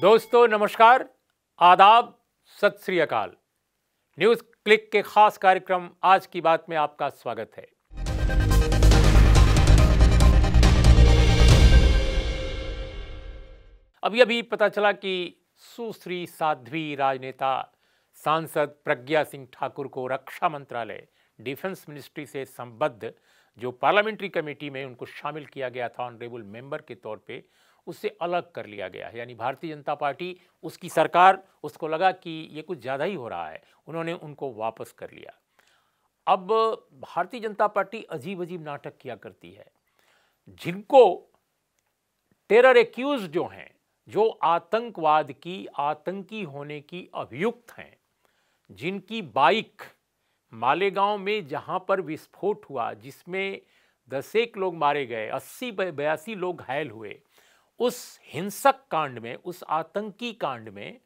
दोस्तों नमस्कार आदाब सत श्री अकाल न्यूज़ क्लिक के खास कार्यक्रम आज की बात में आपका स्वागत है अभी अभी पता चला कि सुश्री साध्वी राजनेता सांसद प्रज्ञा सिंह ठाकुर को रक्षा मंत्रालय डिफेंस मिनिस्ट्री से संबद्ध जो पार्लियामेंट्री कमेटी में उनको शामिल किया गया था ऑनरेबल मेंबर के तौर पे उससे अलग कर लिया गया है यानी भारतीय जनता पार्टी उसकी सरकार उसको लगा कि ये कुछ ज़्यादा ही हो रहा है उन्होंने उनको वापस कर लिया अब भारतीय जनता पार्टी अजीब अजीब नाटक किया करती है जिनको टेरर एक्यूज जो हैं जो आतंकवाद की आतंकी होने की अभियुक्त हैं जिनकी बाइक मालेगांव में जहां पर विस्फोट हुआ जिसमें दसेक लोग मारे गए अस्सी बयासी लोग घायल हुए उस हिंसक कांड में उस आतंकी कांड में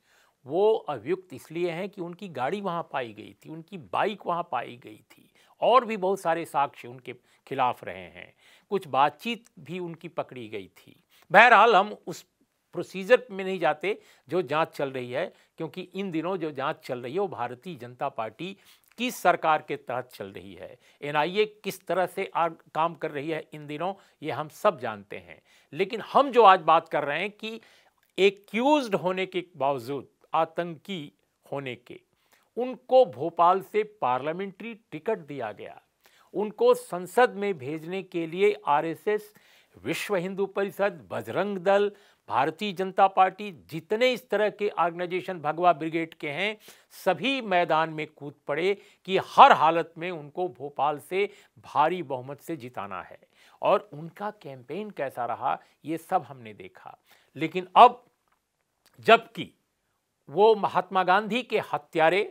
वो अभियुक्त इसलिए हैं कि उनकी गाड़ी वहाँ पाई गई थी उनकी बाइक वहाँ पाई गई थी और भी बहुत सारे साक्ष्य उनके खिलाफ रहे हैं कुछ बातचीत भी उनकी पकड़ी गई थी बहरहाल हम उस प्रोसीजर में नहीं जाते जो जांच चल रही है क्योंकि इन दिनों जो जांच चल रही है वो भारतीय जनता पार्टी किस सरकार के तहत चल रही है एनआईए किस तरह से काम कर रही है इन दिनों ये हम सब जानते हैं लेकिन हम जो आज बात कर रहे हैं कि एक्यूज होने के बावजूद आतंकी होने के उनको भोपाल से पार्लियामेंट्री टिकट दिया गया उनको संसद में भेजने के लिए आरएसएस विश्व हिंदू परिषद बजरंग दल भारतीय जनता पार्टी जितने इस तरह के ऑर्गेनाइजेशन भगवा ब्रिगेड के हैं सभी मैदान में कूद पड़े कि हर हालत में उनको भोपाल से भारी बहुमत से जिताना है और उनका कैंपेन कैसा रहा ये सब हमने देखा लेकिन अब जबकि वो महात्मा गांधी के हत्यारे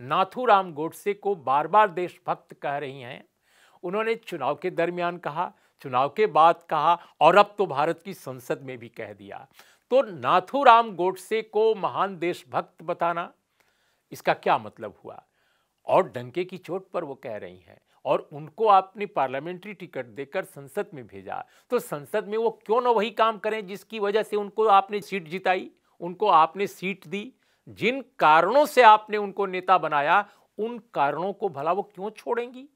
नाथूराम गोडसे को बार बार देशभक्त कह रही हैं उन्होंने चुनाव के दरमियान कहा चुनाव के बाद कहा और अब तो भारत की संसद में भी कह दिया तो नाथूराम गोडसे को महान देशभक्त बताना इसका क्या मतलब हुआ और डंके की चोट पर वो कह रही हैं और उनको आपने पार्लियामेंट्री टिकट देकर संसद में भेजा तो संसद में वो क्यों ना वही काम करें जिसकी वजह से उनको आपने सीट जिताई उनको आपने सीट दी जिन कारणों से आपने उनको नेता बनाया उन कारणों को भला वो क्यों छोड़ेंगी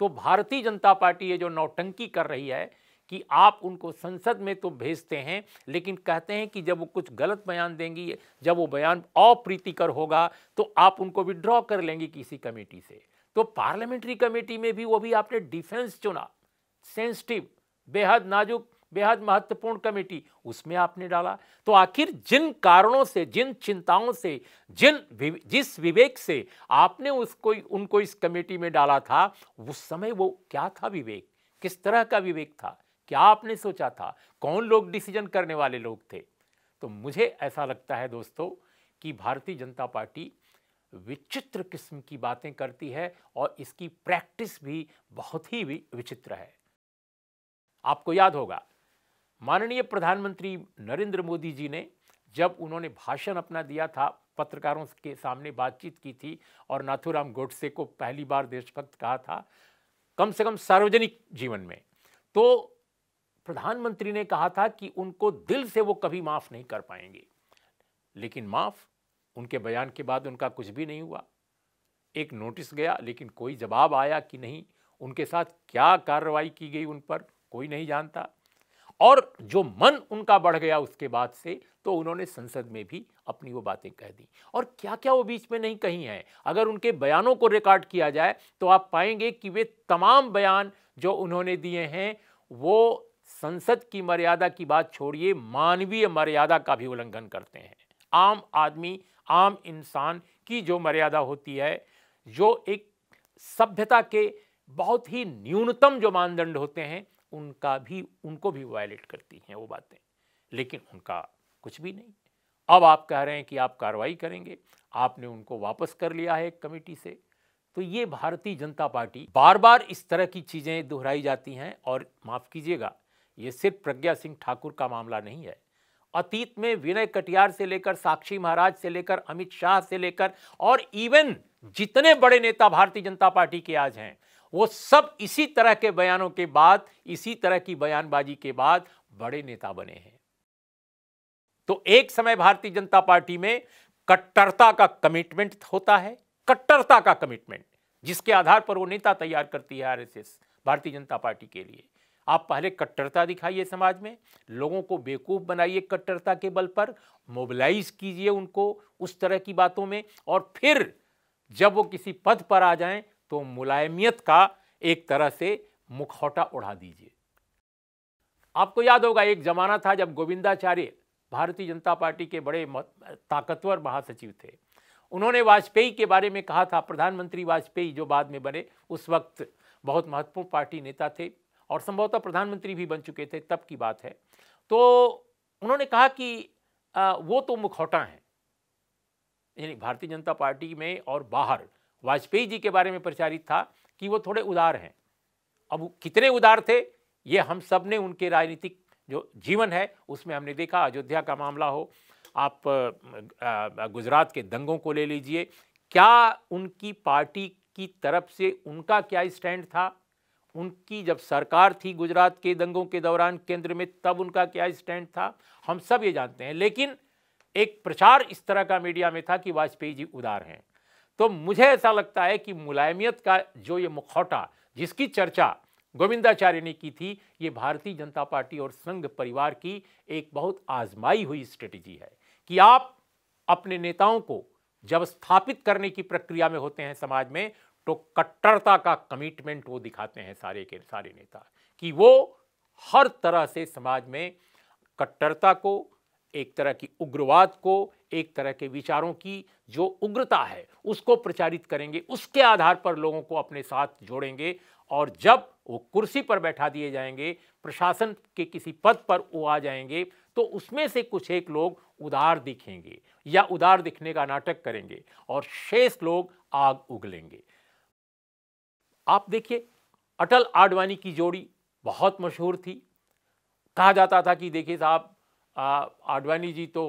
तो भारतीय जनता पार्टी ये जो नौटंकी कर रही है कि आप उनको संसद में तो भेजते हैं लेकिन कहते हैं कि जब वो कुछ गलत बयान देंगी जब वो बयान अप्रीतिकर होगा तो आप उनको विड्रॉ कर लेंगे किसी कमेटी से तो पार्लियामेंट्री कमेटी में भी वो भी आपने डिफेंस चुना सेंसिटिव बेहद नाजुक बेहद महत्वपूर्ण कमेटी उसमें आपने डाला तो आखिर जिन कारणों से जिन चिंताओं से जिन जिस विवेक से आपने उसको उनको इस कमेटी में डाला था उस समय वो क्या था विवेक किस तरह का विवेक था क्या आपने सोचा था कौन लोग डिसीजन करने वाले लोग थे तो मुझे ऐसा लगता है दोस्तों कि भारतीय जनता पार्टी विचित्र किस्म की बातें करती है और इसकी प्रैक्टिस भी बहुत ही विचित्र है आपको याद होगा माननीय प्रधानमंत्री नरेंद्र मोदी जी ने जब उन्होंने भाषण अपना दिया था पत्रकारों के सामने बातचीत की थी और नाथुराम गोडसे को पहली बार देशभक्त कहा था कम से कम सार्वजनिक जीवन में तो प्रधानमंत्री ने कहा था कि उनको दिल से वो कभी माफ़ नहीं कर पाएंगे लेकिन माफ़ उनके बयान के बाद उनका कुछ भी नहीं हुआ एक नोटिस गया लेकिन कोई जवाब आया कि नहीं उनके साथ क्या कार्रवाई की गई उन पर कोई नहीं जानता और जो मन उनका बढ़ गया उसके बाद से तो उन्होंने संसद में भी अपनी वो बातें कह दी और क्या क्या वो बीच में नहीं कही हैं अगर उनके बयानों को रिकॉर्ड किया जाए तो आप पाएंगे कि वे तमाम बयान जो उन्होंने दिए हैं वो संसद की मर्यादा की बात छोड़िए मानवीय मर्यादा का भी उल्लंघन करते हैं आम आदमी आम इंसान की जो मर्यादा होती है जो एक सभ्यता के बहुत ही न्यूनतम जो मानदंड होते हैं उनका भी उनको भी वायलेट करती हैं वो बातें लेकिन उनका कुछ भी नहीं अब आप कह रहे हैं कि आप कार्रवाई करेंगे आपने उनको वापस कर लिया है कमेटी से तो ये भारतीय जनता पार्टी बार बार इस तरह की चीज़ें दोहराई जाती हैं और माफ़ कीजिएगा ये सिर्फ प्रज्ञा सिंह ठाकुर का मामला नहीं है अतीत में विनय कटियार से लेकर साक्षी महाराज से लेकर अमित शाह से लेकर और इवन जितने बड़े नेता भारतीय जनता पार्टी के आज हैं वो सब इसी तरह के बयानों के बाद इसी तरह की बयानबाजी के बाद बड़े नेता बने हैं तो एक समय भारतीय जनता पार्टी में कट्टरता का कमिटमेंट होता है कट्टरता का कमिटमेंट जिसके आधार पर वो नेता तैयार करती है आरएसएस भारतीय जनता पार्टी के लिए आप पहले कट्टरता दिखाइए समाज में लोगों को बेवकूफ़ बनाइए कट्टरता के बल पर मोबिलाइज कीजिए उनको उस तरह की बातों में और फिर जब वो किसी पद पर आ जाएं तो मुलायमियत का एक तरह से मुखौटा उड़ा दीजिए आपको याद होगा एक जमाना था जब गोविंदाचार्य भारतीय जनता पार्टी के बड़े ताकतवर महासचिव थे उन्होंने वाजपेयी के बारे में कहा था प्रधानमंत्री वाजपेयी जो बाद में बने उस वक्त बहुत महत्वपूर्ण पार्टी नेता थे और संभवतः प्रधानमंत्री भी बन चुके थे तब की बात है तो उन्होंने कहा कि वो तो मुखौटा है यानी भारतीय जनता पार्टी में और बाहर वाजपेयी जी के बारे में प्रचारित था कि वो थोड़े उदार हैं अब कितने उदार थे ये हम सब ने उनके राजनीतिक जो जीवन है उसमें हमने देखा अयोध्या का मामला हो आप गुजरात के दंगों को ले लीजिए क्या उनकी पार्टी की तरफ से उनका क्या स्टैंड था उनकी जब सरकार थी गुजरात के दंगों के दौरान केंद्र में तब उनका क्या स्टैंड था हम सब ये जानते हैं लेकिन एक प्रचार इस तरह का मीडिया में था कि वाजपेयी जी उदार हैं तो मुझे ऐसा लगता है कि मुलायमियत का जो ये मुखौटा जिसकी चर्चा गोविंदाचार्य ने की थी ये भारतीय जनता पार्टी और संघ परिवार की एक बहुत आजमाई हुई स्ट्रेटजी है कि आप अपने नेताओं को जब स्थापित करने की प्रक्रिया में होते हैं समाज में तो कट्टरता का कमिटमेंट वो दिखाते हैं सारे के सारे नेता कि वो हर तरह से समाज में कट्टरता को एक तरह की उग्रवाद को एक तरह के विचारों की जो उग्रता है उसको प्रचारित करेंगे उसके आधार पर लोगों को अपने साथ जोड़ेंगे और जब वो कुर्सी पर बैठा दिए जाएंगे प्रशासन के किसी पद पर वो आ जाएंगे तो उसमें से कुछ एक लोग उदार दिखेंगे या उदार दिखने का नाटक करेंगे और शेष लोग आग उगलेंगे आप देखिए अटल आडवाणी की जोड़ी बहुत मशहूर थी कहा जाता था कि देखिए साहब आडवाणी जी तो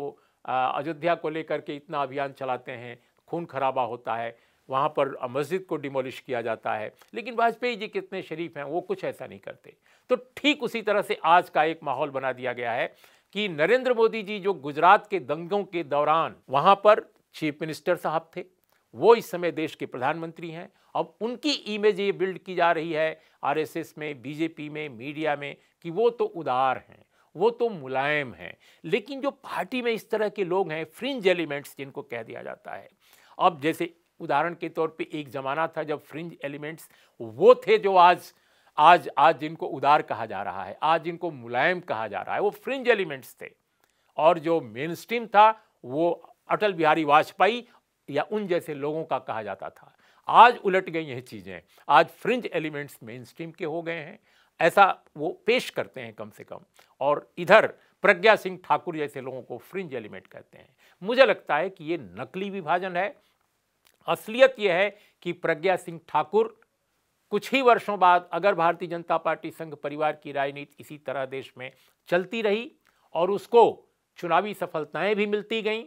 अयोध्या को लेकर के इतना अभियान चलाते हैं खून खराबा होता है वहाँ पर मस्जिद को डिमोलिश किया जाता है लेकिन वाजपेयी जी कितने शरीफ हैं वो कुछ ऐसा नहीं करते तो ठीक उसी तरह से आज का एक माहौल बना दिया गया है कि नरेंद्र मोदी जी जो गुजरात के दंगों के दौरान वहाँ पर चीफ मिनिस्टर साहब थे वो इस समय देश के प्रधानमंत्री हैं अब उनकी इमेज ये बिल्ड की जा रही है आरएसएस में बीजेपी में मीडिया में कि वो तो उदार हैं वो तो मुलायम हैं लेकिन जो पार्टी में इस तरह के लोग हैं फ्रिंज एलिमेंट्स जिनको कह दिया जाता है अब जैसे उदाहरण के तौर पे एक ज़माना था जब फ्रिंज एलिमेंट्स वो थे जो आज आज आज जिनको उदार कहा जा रहा है आज जिनको मुलायम कहा जा रहा है वो फ्रिंज एलिमेंट्स थे और जो मेन स्ट्रीम था वो अटल बिहारी वाजपेयी या उन जैसे लोगों का कहा जाता था आज उलट गई हैं चीज़ें आज फ्रिंज एलिमेंट्स मेन स्ट्रीम के हो गए हैं ऐसा वो पेश करते हैं कम से कम और इधर प्रज्ञा सिंह ठाकुर जैसे लोगों को फ्रिंज एलिमेंट कहते हैं मुझे लगता है कि ये नकली विभाजन है असलियत यह है कि प्रज्ञा सिंह ठाकुर कुछ ही वर्षों बाद अगर भारतीय जनता पार्टी संघ परिवार की राजनीति इसी तरह देश में चलती रही और उसको चुनावी सफलताएं भी मिलती गईं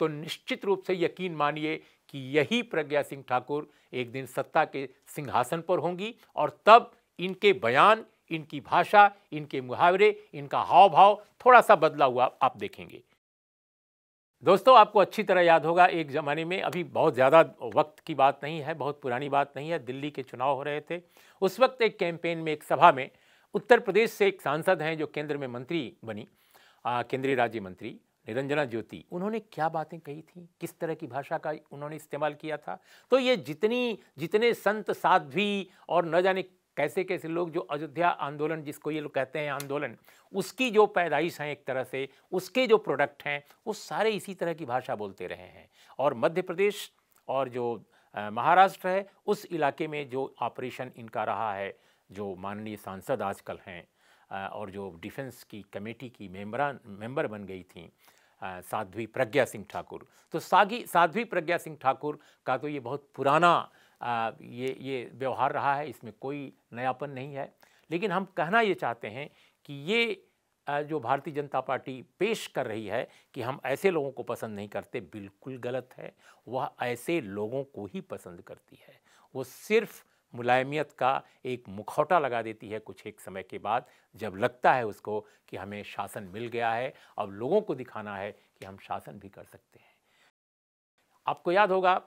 तो निश्चित रूप से यकीन मानिए कि यही प्रज्ञा सिंह ठाकुर एक दिन सत्ता के सिंहासन पर होंगी और तब इनके बयान इनकी भाषा इनके मुहावरे इनका हाव भाव थोड़ा सा बदला हुआ आप देखेंगे दोस्तों आपको अच्छी तरह याद होगा एक ज़माने में अभी बहुत ज़्यादा वक्त की बात नहीं है बहुत पुरानी बात नहीं है दिल्ली के चुनाव हो रहे थे उस वक्त एक कैंपेन में एक सभा में उत्तर प्रदेश से एक सांसद हैं जो केंद्र में मंत्री बनी केंद्रीय राज्य मंत्री निरंजना ज्योति उन्होंने क्या बातें कही थी किस तरह की भाषा का उन्होंने इस्तेमाल किया था तो ये जितनी जितने संत साध्वी और न जाने कैसे कैसे लोग जो अयोध्या आंदोलन जिसको ये लोग कहते हैं आंदोलन उसकी जो पैदाइश हैं एक तरह से उसके जो प्रोडक्ट हैं वो सारे इसी तरह की भाषा बोलते रहे हैं और मध्य प्रदेश और जो महाराष्ट्र है उस इलाके में जो ऑपरेशन इनका रहा है जो माननीय सांसद आजकल हैं और जो डिफेंस की कमेटी की मेम्बरान मेंबर बन गई थी साध्वी प्रज्ञा सिंह ठाकुर तो सागी साध्वी प्रज्ञा सिंह ठाकुर का तो ये बहुत पुराना ये ये व्यवहार रहा है इसमें कोई नयापन नहीं है लेकिन हम कहना ये चाहते हैं कि ये जो भारतीय जनता पार्टी पेश कर रही है कि हम ऐसे लोगों को पसंद नहीं करते बिल्कुल गलत है वह ऐसे लोगों को ही पसंद करती है वो सिर्फ़ मुलायमियत का एक मुखौटा लगा देती है कुछ एक समय के बाद जब लगता है उसको कि हमें शासन मिल गया है अब लोगों को दिखाना है कि हम शासन भी कर सकते हैं आपको याद होगा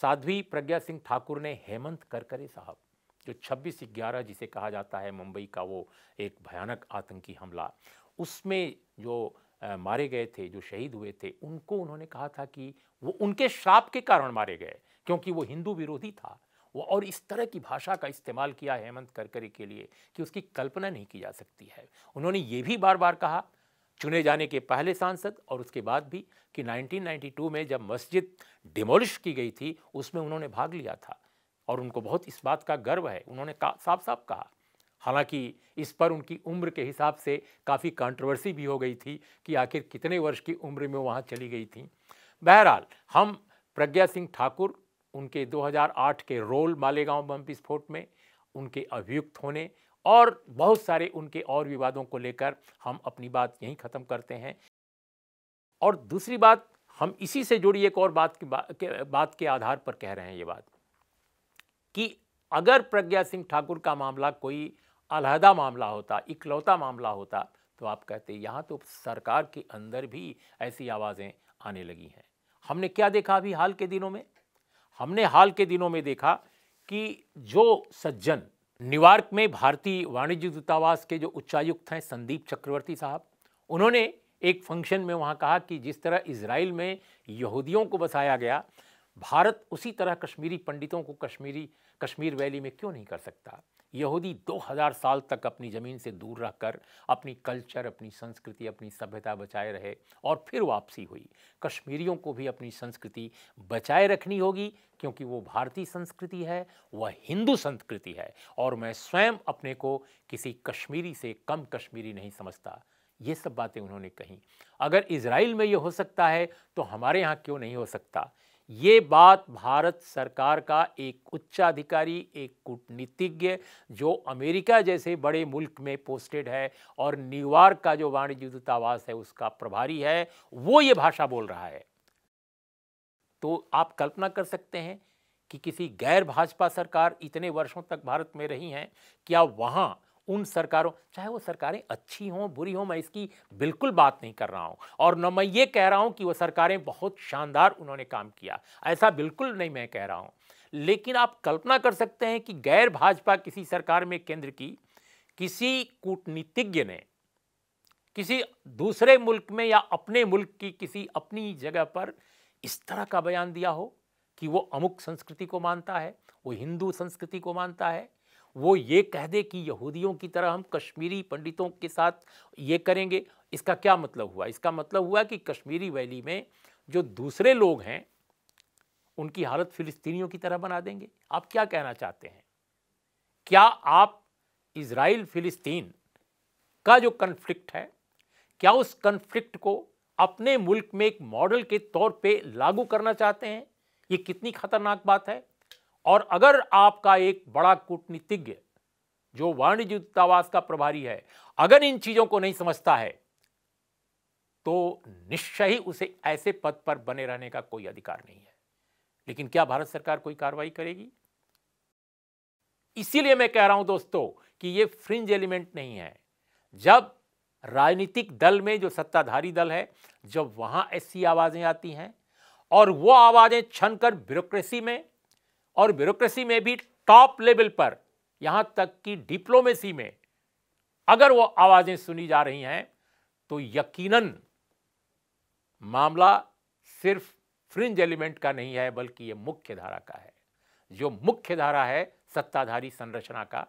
साध्वी प्रज्ञा सिंह ठाकुर ने हेमंत करकरे साहब जो 26 ग्यारह जिसे कहा जाता है मुंबई का वो एक भयानक आतंकी हमला उसमें जो आ, मारे गए थे जो शहीद हुए थे उनको उन्होंने कहा था कि वो उनके श्राप के कारण मारे गए क्योंकि वो हिंदू विरोधी था वो और इस तरह की भाषा का इस्तेमाल किया हेमंत करकरे के लिए कि उसकी कल्पना नहीं की जा सकती है उन्होंने ये भी बार बार कहा चुने जाने के पहले सांसद और उसके बाद भी कि 1992 में जब मस्जिद डिमोलिश की गई थी उसमें उन्होंने भाग लिया था और उनको बहुत इस बात का गर्व है उन्होंने साफ साफ कहा हालांकि इस पर उनकी उम्र के हिसाब से काफ़ी कंट्रोवर्सी भी हो गई थी कि आखिर कितने वर्ष की उम्र में वहाँ चली गई थी बहरहाल हम प्रज्ञा सिंह ठाकुर उनके 2008 के रोल मालेगांव बम विस्फोट में उनके अभियुक्त होने और बहुत सारे उनके और विवादों को लेकर हम अपनी बात यहीं ख़त्म करते हैं और दूसरी बात हम इसी से जुड़ी एक और बात की बा, के, बात के आधार पर कह रहे हैं ये बात कि अगर प्रज्ञा सिंह ठाकुर का मामला कोई अलहदा मामला होता इकलौता मामला होता तो आप कहते यहाँ तो सरकार के अंदर भी ऐसी आवाज़ें आने लगी हैं हमने क्या देखा अभी हाल के दिनों में हमने हाल के दिनों में देखा कि जो सज्जन न्यूयॉर्क में भारतीय वाणिज्य दूतावास के जो उच्चायुक्त हैं संदीप चक्रवर्ती साहब उन्होंने एक फंक्शन में वहाँ कहा कि जिस तरह इसराइल में यहूदियों को बसाया गया भारत उसी तरह कश्मीरी पंडितों को कश्मीरी कश्मीर वैली में क्यों नहीं कर सकता यहूदी 2000 साल तक अपनी ज़मीन से दूर रहकर अपनी कल्चर अपनी संस्कृति अपनी सभ्यता बचाए रहे और फिर वापसी हुई कश्मीरियों को भी अपनी संस्कृति बचाए रखनी होगी क्योंकि वो भारतीय संस्कृति है वह हिंदू संस्कृति है और मैं स्वयं अपने को किसी कश्मीरी से कम कश्मीरी नहीं समझता ये सब बातें उन्होंने कही अगर इसराइल में ये हो सकता है तो हमारे यहाँ क्यों नहीं हो सकता ये बात भारत सरकार का एक उच्चाधिकारी एक कूटनीतिज्ञ जो अमेरिका जैसे बड़े मुल्क में पोस्टेड है और न्यूयॉर्क का जो वाणिज्य दूतावास है उसका प्रभारी है वो ये भाषा बोल रहा है तो आप कल्पना कर सकते हैं कि किसी गैर भाजपा सरकार इतने वर्षों तक भारत में रही हैं क्या वहाँ उन सरकारों चाहे वो सरकारें अच्छी हों बुरी हों मैं इसकी बिल्कुल बात नहीं कर रहा हूँ और न मैं ये कह रहा हूँ कि वो सरकारें बहुत शानदार उन्होंने काम किया ऐसा बिल्कुल नहीं मैं कह रहा हूँ लेकिन आप कल्पना कर सकते हैं कि गैर भाजपा किसी सरकार में केंद्र की किसी कूटनीतिज्ञ ने किसी दूसरे मुल्क में या अपने मुल्क की किसी अपनी जगह पर इस तरह का बयान दिया हो कि वो अमुक संस्कृति को मानता है वो हिंदू संस्कृति को मानता है वो ये कह दे कि यहूदियों की तरह हम कश्मीरी पंडितों के साथ ये करेंगे इसका क्या मतलब हुआ इसका मतलब हुआ कि कश्मीरी वैली में जो दूसरे लोग हैं उनकी हालत फिलिस्तीनियों की तरह बना देंगे आप क्या कहना चाहते हैं क्या आप इसराइल फिलिस्तीन का जो कन्फ्लिक्ट है क्या उस कन्फ्लिक्ट को अपने मुल्क में एक मॉडल के तौर पे लागू करना चाहते हैं ये कितनी खतरनाक बात है और अगर आपका एक बड़ा कूटनीतिज्ञ जो वाणिज्य दूतावास का प्रभारी है अगर इन चीजों को नहीं समझता है तो निश्चय ही उसे ऐसे पद पर बने रहने का कोई अधिकार नहीं है लेकिन क्या भारत सरकार कोई कार्रवाई करेगी इसीलिए मैं कह रहा हूं दोस्तों कि ये फ्रिंज एलिमेंट नहीं है जब राजनीतिक दल में जो सत्ताधारी दल है जब वहां ऐसी आवाजें आती हैं और वो आवाजें छनकर ब्यूरोक्रेसी में और ब्यूरोक्रेसी में भी टॉप लेवल पर यहां तक कि डिप्लोमेसी में अगर वो आवाजें सुनी जा रही हैं तो यकीनन मामला सिर्फ फ्रिंज एलिमेंट का नहीं है बल्कि ये मुख्य धारा का है जो मुख्य धारा है सत्ताधारी संरचना का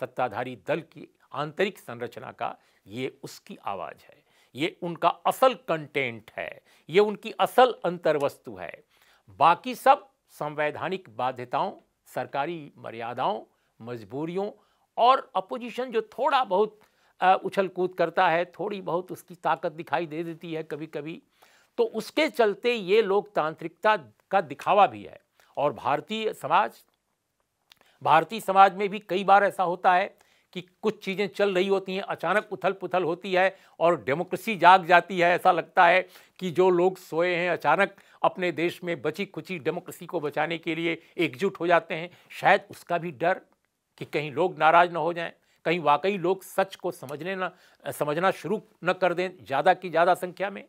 सत्ताधारी दल की आंतरिक संरचना का ये उसकी आवाज़ है ये उनका असल कंटेंट है ये उनकी असल अंतर्वस्तु है बाकी सब संवैधानिक बाध्यताओं सरकारी मर्यादाओं मजबूरियों और अपोजिशन जो थोड़ा बहुत उछल कूद करता है थोड़ी बहुत उसकी ताकत दिखाई दे देती है कभी कभी तो उसके चलते ये लोकतांत्रिकता का दिखावा भी है और भारतीय समाज भारतीय समाज में भी कई बार ऐसा होता है कि कुछ चीज़ें चल रही होती हैं अचानक उथल पुथल होती है और डेमोक्रेसी जाग जाती है ऐसा लगता है कि जो लोग सोए हैं अचानक अपने देश में बची खुची डेमोक्रेसी को बचाने के लिए एकजुट हो जाते हैं शायद उसका भी डर कि कहीं लोग नाराज़ ना हो जाएं कहीं वाकई लोग सच को समझने ना समझना शुरू न कर दें ज़्यादा की ज़्यादा संख्या में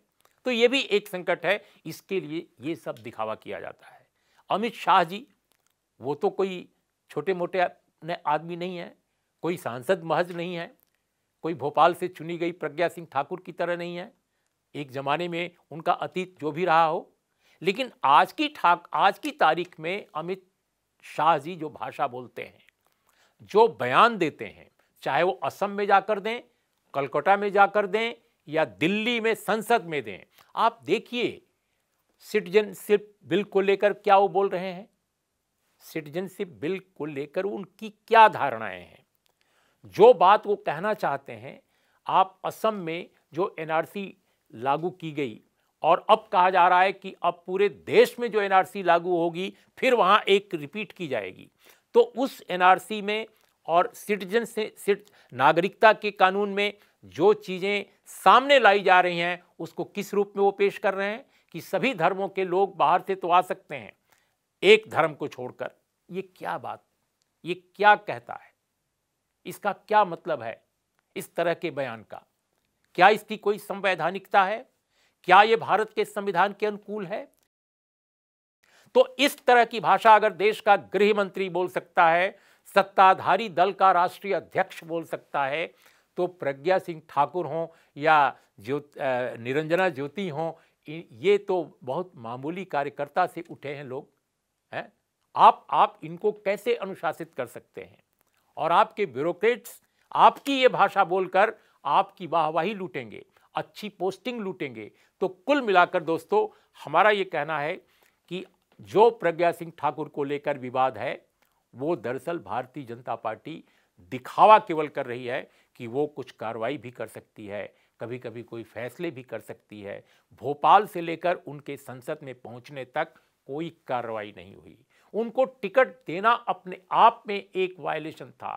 तो ये भी एक संकट है इसके लिए ये सब दिखावा किया जाता है अमित शाह जी वो तो कोई छोटे मोटे आदमी नहीं है कोई सांसद महज नहीं है कोई भोपाल से चुनी गई प्रज्ञा सिंह ठाकुर की तरह नहीं है एक ज़माने में उनका अतीत जो भी रहा हो लेकिन आज की ठाक आज की तारीख में अमित शाह जी जो भाषा बोलते हैं जो बयान देते हैं चाहे वो असम में जाकर दें कलकत्ता में जाकर दें या दिल्ली में संसद में दें आप देखिए सिटीजनशिप बिल को लेकर क्या वो बोल रहे हैं सिटीजनशिप बिल को लेकर उनकी क्या धारणाएं हैं जो बात वो कहना चाहते हैं आप असम में जो एनआरसी लागू की गई और अब कहा जा रहा है कि अब पूरे देश में जो एनआरसी लागू होगी फिर वहाँ एक रिपीट की जाएगी तो उस एनआरसी में और सिटीजन से सिट नागरिकता के कानून में जो चीज़ें सामने लाई जा रही हैं उसको किस रूप में वो पेश कर रहे हैं कि सभी धर्मों के लोग बाहर से तो आ सकते हैं एक धर्म को छोड़कर ये क्या बात ये क्या कहता है इसका क्या मतलब है इस तरह के बयान का क्या इसकी कोई संवैधानिकता है क्या ये भारत के संविधान के अनुकूल है तो इस तरह की भाषा अगर देश का गृह मंत्री बोल सकता है सत्ताधारी दल का राष्ट्रीय अध्यक्ष बोल सकता है तो प्रज्ञा सिंह ठाकुर हों या ज्योत निरंजना ज्योति हों ये तो बहुत मामूली कार्यकर्ता से उठे हैं लोग हैं आप आप इनको कैसे अनुशासित कर सकते हैं और आपके ब्यूरोक्रेट्स आपकी ये भाषा बोलकर आपकी वाहवाही लूटेंगे अच्छी पोस्टिंग लूटेंगे तो कुल मिलाकर दोस्तों हमारा ये कहना है कि जो प्रज्ञा सिंह ठाकुर को लेकर विवाद है वो दरअसल भारतीय जनता पार्टी दिखावा केवल कर रही है कि वो कुछ कार्रवाई भी कर सकती है कभी कभी कोई फैसले भी कर सकती है भोपाल से लेकर उनके संसद में पहुंचने तक कोई कार्रवाई नहीं हुई उनको टिकट देना अपने आप में एक वायलेशन था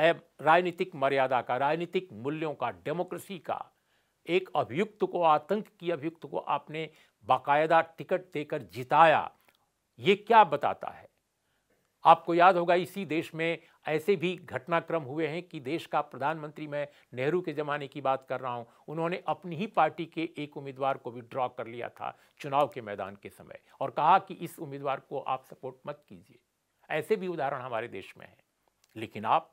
राजनीतिक मर्यादा का राजनीतिक मूल्यों का डेमोक्रेसी का एक अभियुक्त को आतंक की अभियुक्त को आपने बाकायदा टिकट देकर जिताया ये क्या बताता है आपको याद होगा इसी देश में ऐसे भी घटनाक्रम हुए हैं कि देश का प्रधानमंत्री मैं नेहरू के ज़माने की बात कर रहा हूं उन्होंने अपनी ही पार्टी के एक उम्मीदवार को विड्रॉ कर लिया था चुनाव के मैदान के समय और कहा कि इस उम्मीदवार को आप सपोर्ट मत कीजिए ऐसे भी उदाहरण हमारे देश में हैं लेकिन आप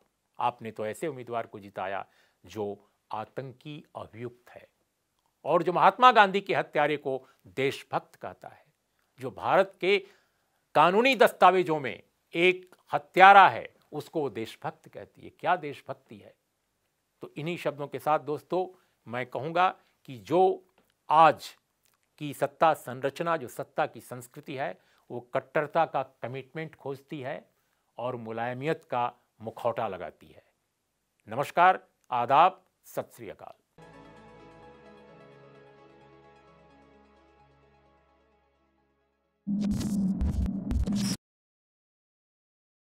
आपने तो ऐसे उम्मीदवार को जिताया जो आतंकी अभियुक्त है और जो महात्मा गांधी के हत्यारे को देशभक्त कहता है जो भारत के कानूनी दस्तावेजों में एक हत्यारा है उसको वो देशभक्त कहती है क्या देशभक्ति है तो इन्हीं शब्दों के साथ दोस्तों मैं कहूँगा कि जो आज की सत्ता संरचना जो सत्ता की संस्कृति है वो कट्टरता का कमिटमेंट खोजती है और मुलायमियत का मुखौटा लगाती है नमस्कार आदाब सत श्री अकाल Thank you.